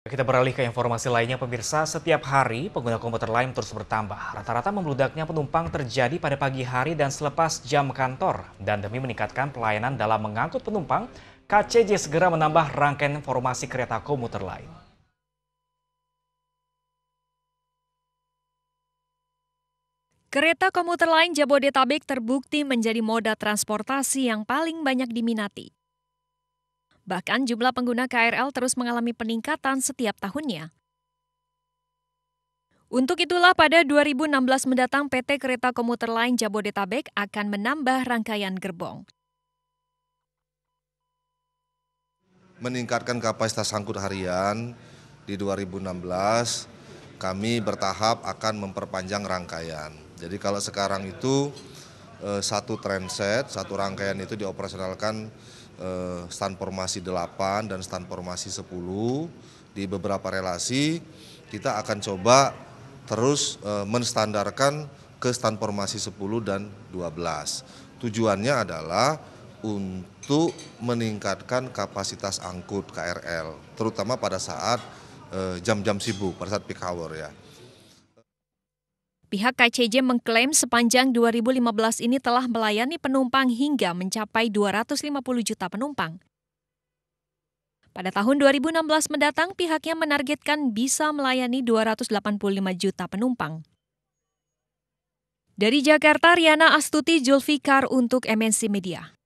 Kita beralih ke informasi lainnya pemirsa, setiap hari pengguna komuter lain terus bertambah. Rata-rata membludaknya penumpang terjadi pada pagi hari dan selepas jam kantor. Dan demi meningkatkan pelayanan dalam mengangkut penumpang, KCJ segera menambah rangkaian informasi kereta komuter lain. Kereta komuter lain Jabodetabek terbukti menjadi moda transportasi yang paling banyak diminati. Bahkan jumlah pengguna KRL terus mengalami peningkatan setiap tahunnya. Untuk itulah pada 2016 mendatang PT Kereta Komuter Lain Jabodetabek akan menambah rangkaian gerbong. Meningkatkan kapasitas angkut harian di 2016, kami bertahap akan memperpanjang rangkaian. Jadi kalau sekarang itu eh, satu transit, satu rangkaian itu dioperasionalkan eh, stand formasi 8 dan stand formasi 10 di beberapa relasi kita akan coba terus eh, menstandarkan ke stand formasi 10 dan 12. Tujuannya adalah untuk meningkatkan kapasitas angkut KRL, terutama pada saat eh, jam-jam sibuk, pada saat peak hour ya. Pihak KCJ mengklaim sepanjang 2015 ini telah melayani penumpang hingga mencapai 250 juta penumpang. Pada tahun 2016 mendatang, pihaknya menargetkan bisa melayani 285 juta penumpang. Dari Jakarta, Riana Astuti Julfikar untuk MNC Media.